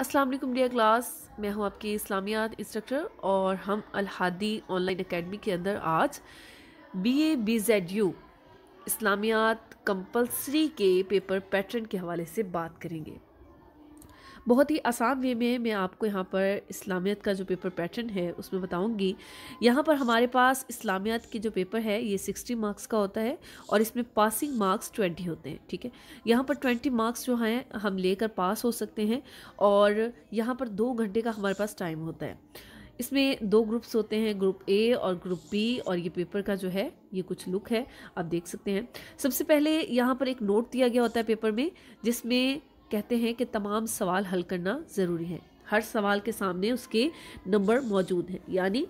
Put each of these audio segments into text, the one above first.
असलम डिया क्लास मैं हूं आपकी इस्लामियात इंस्ट्रक्टर और हम अलहदी ऑनलाइन एकेडमी के अंदर आज B A B Z U इस्लामियात कंपल्सरी के पेपर पैटर्न के हवाले से बात करेंगे बहुत ही आसान वे में मैं आपको यहाँ पर इस्लामियत का जो पेपर पैटर्न है उसमें बताऊँगी यहाँ पर हमारे पास इस्लामियत के जो पेपर है ये सिक्सटी मार्क्स का होता है और इसमें पासिंग मार्क्स ट्वेंटी होते हैं ठीक है यहाँ पर ट्वेंटी मार्क्स जो हैं हम लेकर पास हो सकते हैं और यहाँ पर दो घंटे का हमारे पास टाइम होता है इसमें दो ग्रुप्स होते हैं ग्रुप ए और ग्रुप बी और ये पेपर का जो है ये कुछ लुक है आप देख सकते हैं सबसे पहले यहाँ पर एक नोट दिया गया होता है पेपर में जिसमें कहते हैं कि तमाम सवाल हल करना ज़रूरी है हर सवाल के सामने उसके नंबर मौजूद हैं यानी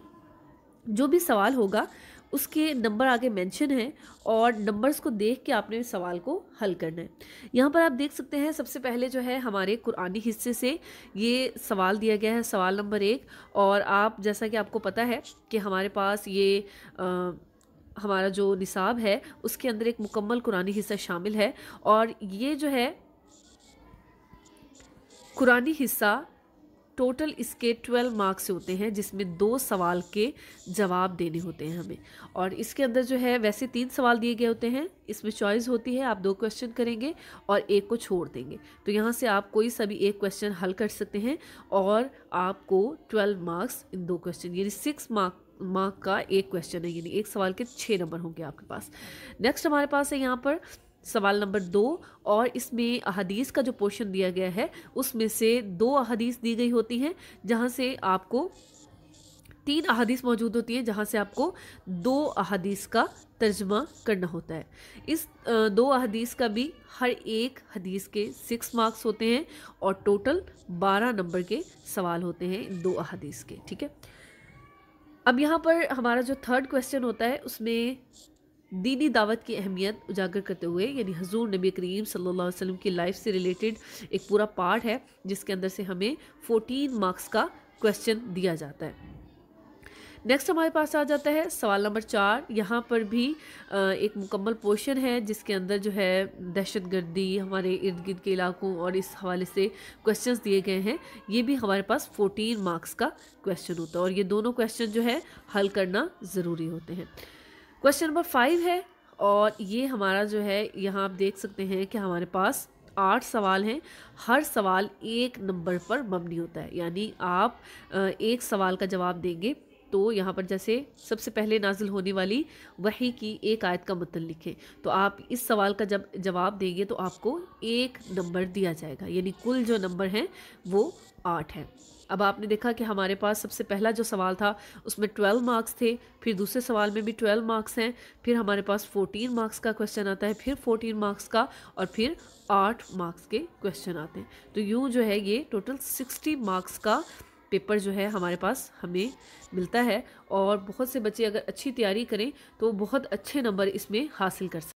जो भी सवाल होगा उसके नंबर आगे मेंशन है और नंबर्स को देख के आपने सवाल को हल करना है यहाँ पर आप देख सकते हैं सबसे पहले जो है हमारे कुरानी हिस्से से ये सवाल दिया गया है सवाल नंबर एक और आप जैसा कि आपको पता है कि हमारे पास ये आ, हमारा जो निसाब है उसके अंदर एक मुकम्मल कुरानी हिस्सा शामिल है और ये जो है कुरानी हिस्सा टोटल इसके ट्वेल्व मार्क्स होते हैं जिसमें दो सवाल के जवाब देने होते हैं हमें और इसके अंदर जो है वैसे तीन सवाल दिए गए होते हैं इसमें चॉइस होती है आप दो क्वेश्चन करेंगे और एक को छोड़ देंगे तो यहाँ से आप कोई सभी एक क्वेश्चन हल कर सकते हैं और आपको ट्वेल्व मार्क्स इन दो क्वेश्चन यानी सिक्स मार्क मार्क का एक क्वेश्चन है यानी एक सवाल के छः नंबर होंगे आपके पास नेक्स्ट हमारे पास है यहाँ पर सवाल नंबर दो और इसमें अहदीस का जो पोर्शन दिया गया है उसमें से दो अहदीस दी गई होती हैं जहाँ से आपको तीन अहदीस मौजूद होती हैं जहाँ से आपको दो अहादीस का तर्जमा करना होता है इस दो अहदीस का भी हर एक हदीस के सिक्स मार्क्स होते हैं और टोटल बारह नंबर के सवाल होते हैं इन दो अहदीस के ठीक है अब यहाँ पर हमारा जो थर्ड क्वेश्चन होता है उसमें दीनी दावत की अहमियत उजागर करते हुए यानी हजूर नबी करीम सल्लल्लाहु अलैहि वसल्लम की लाइफ से रिलेटेड एक पूरा पार्ट है जिसके अंदर से हमें 14 मार्क्स का क्वेश्चन दिया जाता है नेक्स्ट हमारे पास आ जाता है सवाल नंबर चार यहाँ पर भी एक मुकम्मल पोर्शन है जिसके अंदर जो है दहशत गर्दी हमारे इर्द गिर्द के इलाकों और इस हवाले से क्वेश्चन दिए गए हैं ये भी हमारे पास 14 मार्क्स का क्वेश्चन होता है और ये दोनों क्वेश्चन जो है हल करना ज़रूरी होते हैं क्वेश्चन नंबर फाइव है और ये हमारा जो है यहाँ आप देख सकते हैं कि हमारे पास आठ सवाल हैं हर सवाल एक नंबर पर मबनी होता है यानी आप एक सवाल का जवाब देंगे तो यहाँ पर जैसे सबसे पहले नाजिल होने वाली वही की एक आयत का मतलब लिखें तो आप इस सवाल का जब जवाब देंगे तो आपको एक नंबर दिया जाएगा यानी कुल जो नंबर हैं वो आठ हैं अब आपने देखा कि हमारे पास सबसे पहला जो सवाल था उसमें ट्वेल्व मार्क्स थे फिर दूसरे सवाल में भी ट्वेल्व मार्क्स हैं फिर हमारे पास फोर्टीन मार्क्स का क्वेश्चन आता है फिर फोर्टीन मार्क्स का और फिर आठ मार्क्स के क्वेश्चन आते हैं तो यूँ जो है ये टोटल सिक्सटी मार्क्स का पेपर जो है हमारे पास हमें मिलता है और बहुत से बच्चे अगर अच्छी तैयारी करें तो बहुत अच्छे नंबर इसमें हासिल कर सकते